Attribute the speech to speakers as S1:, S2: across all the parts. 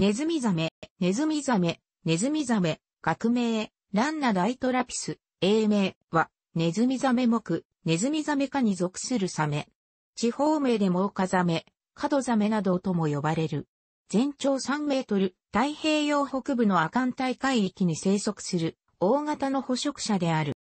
S1: ネズミザメ、ネズミザメ、ネズミザメ、学名、ランナダイトラピス、英名は、ネズミザメ目、ネズミザメ科に属するサメ。地方名でモーカザメ、カドザメなどとも呼ばれる。全長3メートル、太平洋北部の亜寒帯海域に生息する、大型の捕食者である。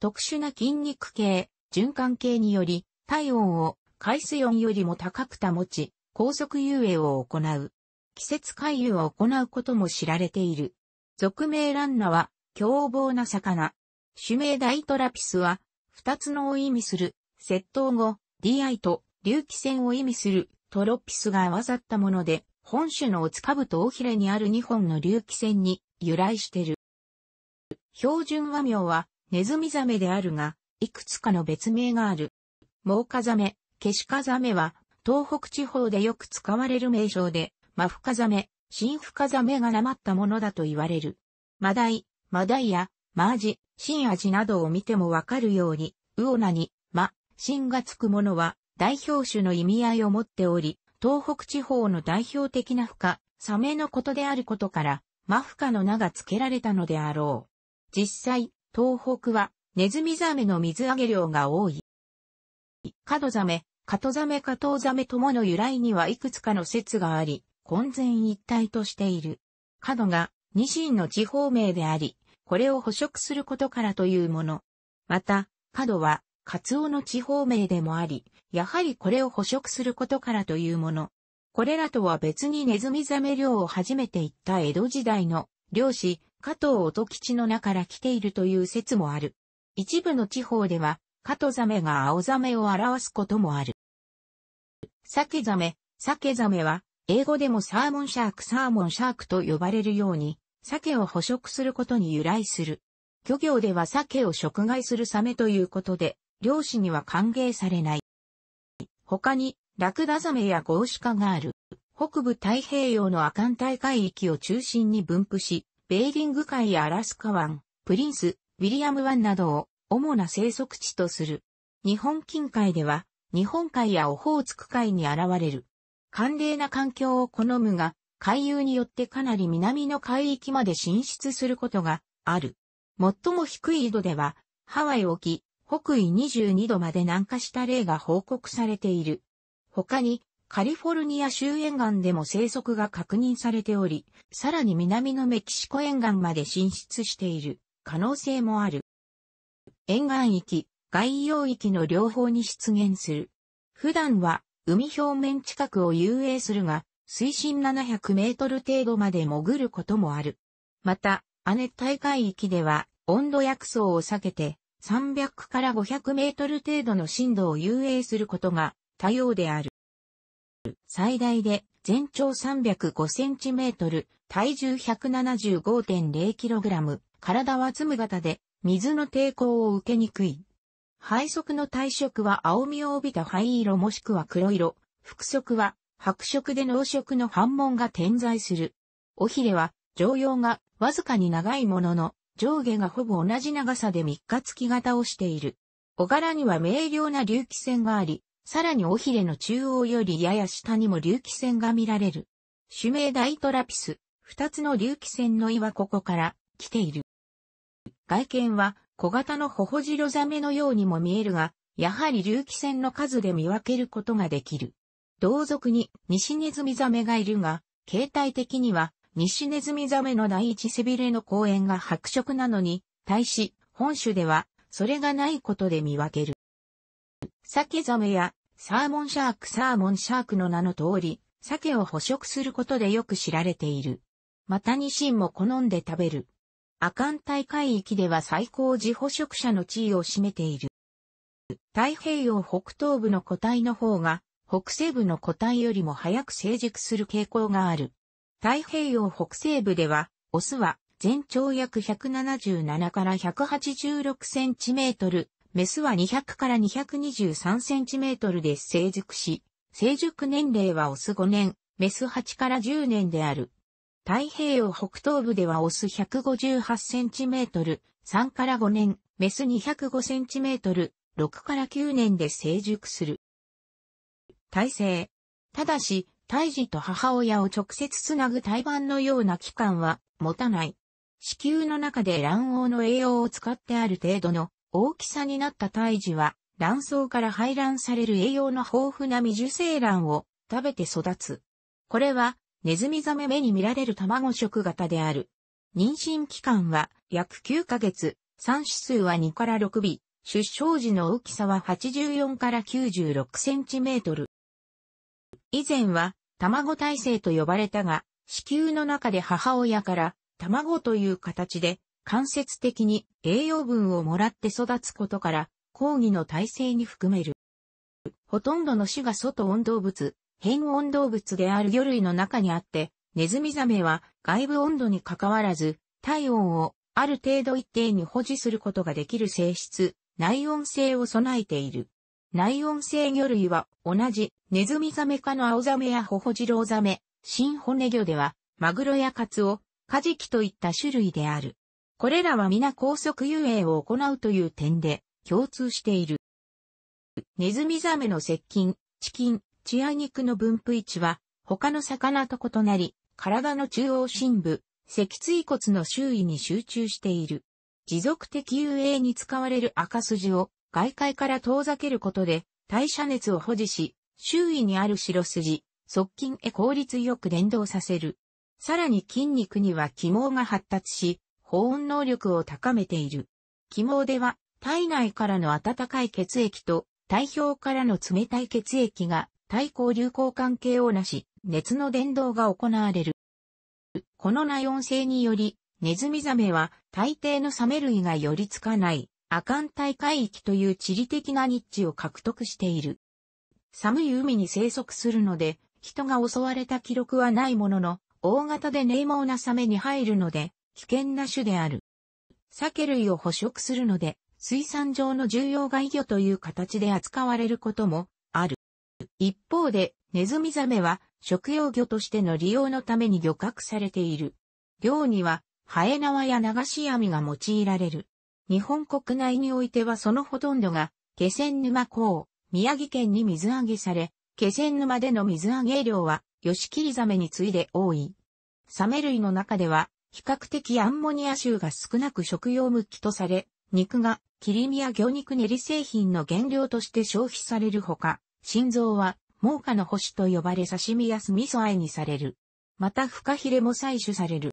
S1: 特殊な筋肉系、循環系により、体温を海水温よりも高く保ち、高速遊泳を行う。季節回遊を行うことも知られている。俗名ランナは凶暴な魚。種名ダイトラピスは二つのを意味する窃盗語 DI と竜気線を意味するトロピスが合わさったもので本種のオツカブと尾ひれにある2本の竜気線に由来してる。標準和名はネズミザメであるが、いくつかの別名がある。モーカザメ、ケシカザメは東北地方でよく使われる名称で、マフカザメ、シンフカザメがなまったものだと言われる。マダイ、マダイや、マアジ、シンアジなどを見てもわかるように、ウオナに、マ、シンがつくものは、代表種の意味合いを持っており、東北地方の代表的なフカ、サメのことであることから、マフカの名が付けられたのであろう。実際、東北は、ネズミザメの水揚げ量が多い。カドザメ、カトザメカトウザメともの由来にはいくつかの説があり、混然一体としている。角がニシンの地方名であり、これを捕食することからというもの。また、角はカツオの地方名でもあり、やはりこれを捕食することからというもの。これらとは別にネズミザメ漁を初めて行った江戸時代の漁師、加藤音吉の名から来ているという説もある。一部の地方では、カトザメが青ザメを表すこともある。鮭ザメ、鮭ザメは英語でもサーモンシャークサーモンシャークと呼ばれるように、鮭を捕食することに由来する。漁業では鮭を食害するサメということで、漁師には歓迎されない。他に、ラクダザメやゴウシカがある。北部太平洋の亜寒帯海域を中心に分布し、ベーリング海やアラスカ湾、プリンス、ウィリアム湾などを主な生息地とする。日本近海では、日本海やオホーツク海に現れる。寒冷な環境を好むが、海流によってかなり南の海域まで進出することがある。最も低い緯度では、ハワイ沖、北緯22度まで南下した例が報告されている。他に、カリフォルニア周沿岸でも生息が確認されており、さらに南のメキシコ沿岸まで進出している可能性もある。沿岸域、外洋域の両方に出現する。普段は海表面近くを遊泳するが、水深700メートル程度まで潜ることもある。また、亜熱帯海域では、温度薬草を避けて、300から500メートル程度の深度を遊泳することが多様である。最大で全長305センチメートル、体重 175.0kg、体はつむ型で水の抵抗を受けにくい。配色の体色は青みを帯びた灰色もしくは黒色、服色は白色で濃色の反紋が点在する。尾ひれは常用がわずかに長いものの上下がほぼ同じ長さで三日月型をしている。尾柄には明瞭な隆起線があり、さらに尾ひれの中央よりやや下にも隆起線が見られる。種名大トラピス、二つの隆起線の胃はここから来ている。外見は小型のホホジロザメのようにも見えるが、やはり隆起線の数で見分けることができる。同族にニシネズミザメがいるが、形態的にはニシネズミザメの第一背びれの公園が白色なのに、対し本種ではそれがないことで見分ける。サケザメやサーモンシャークサーモンシャークの名の通り、鮭を捕食することでよく知られている。またニシンも好んで食べる。阿寒帯海域では最高時捕食者の地位を占めている。太平洋北東部の個体の方が、北西部の個体よりも早く成熟する傾向がある。太平洋北西部では、オスは全長約177から186センチメートル、メスは200から223センチメートルで成熟し、成熟年齢はオス5年、メス8から10年である。太平洋北東部ではオス 158cm、3から5年、メス 205cm、6から9年で成熟する。体制。ただし、胎児と母親を直接つなぐ胎盤のような器官は持たない。子宮の中で卵黄の栄養を使ってある程度の大きさになった胎児は卵巣から排卵される栄養の豊富な未受精卵を食べて育つ。これはネズミザメ目に見られる卵食型である。妊娠期間は約9ヶ月、産子数は2から6尾、出生時の大きさは84から96センチメートル。以前は卵体制と呼ばれたが、子宮の中で母親から卵という形で間接的に栄養分をもらって育つことから、抗議の体制に含める。ほとんどの種が外温動物、変温動物である魚類の中にあって、ネズミザメは外部温度に関わらず、体温をある程度一定に保持することができる性質、内温性を備えている。内温性魚類は同じネズミザメ科の青ザメやホホジロウザメ、新骨魚では、マグロやカツオ、カジキといった種類である。これらは皆高速遊泳を行うという点で共通している。ネズミザメの接近、チキン、血合肉の分布位置は、他の魚と異なり、体の中央深部、脊椎骨の周囲に集中している。持続的遊泳に使われる赤筋を外界から遠ざけることで代謝熱を保持し、周囲にある白筋、側近へ効率よく連動させる。さらに筋肉には気毛が発達し、保温能力を高めている。気毛では体内からの温かい血液と体表からの冷たい血液が対抗流行関係をなし、熱の伝導が行われる。この内イ性により、ネズミザメは大抵のサメ類が寄りつかないアカン帯海域という地理的なニッチを獲得している。寒い海に生息するので、人が襲われた記録はないものの、大型で冷猛なサメに入るので、危険な種である。サケ類を捕食するので、水産上の重要外魚という形で扱われることも一方で、ネズミザメは食用魚としての利用のために漁獲されている。漁には、ハエ縄や流し網が用いられる。日本国内においてはそのほとんどが、気仙沼港、宮城県に水揚げされ、気仙沼での水揚げ量は、ヨシキリザメに次いで多い。サメ類の中では、比較的アンモニア臭が少なく食用向きとされ、肉が切り身や魚肉練り製品の原料として消費されるほか、心臓は、猛火の星と呼ばれ刺身や酢味噌愛えにされる。またフカヒレも採取される。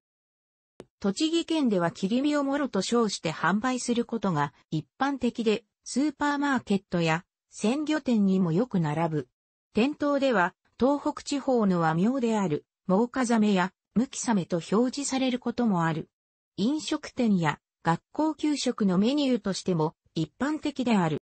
S1: 栃木県では切り身をもろと称して販売することが一般的で、スーパーマーケットや鮮魚店にもよく並ぶ。店頭では、東北地方の和名である、猛火ザメやムキサメと表示されることもある。飲食店や学校給食のメニューとしても一般的である。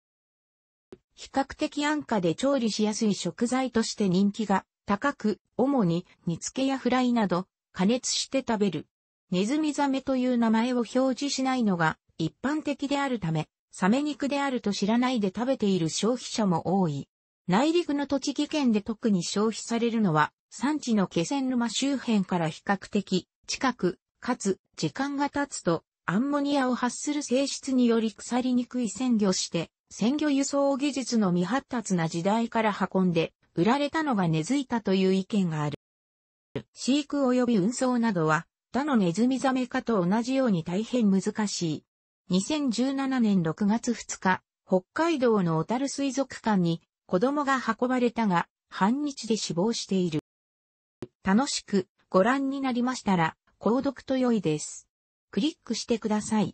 S1: 比較的安価で調理しやすい食材として人気が高く、主に煮付けやフライなど加熱して食べる。ネズミザメという名前を表示しないのが一般的であるため、サメ肉であると知らないで食べている消費者も多い。内陸の栃木県で特に消費されるのは、産地の気仙沼周辺から比較的近く、かつ時間が経つとアンモニアを発する性質により腐りにくい鮮魚して鮮魚輸送技術の未発達な時代から運んで、売られたのが根付いたという意見がある。飼育及び運送などは、他のネズミザメ科と同じように大変難しい。2017年6月2日、北海道の小樽水族館に子供が運ばれたが、半日で死亡している。楽しくご覧になりましたら、購読と良いです。クリックしてください。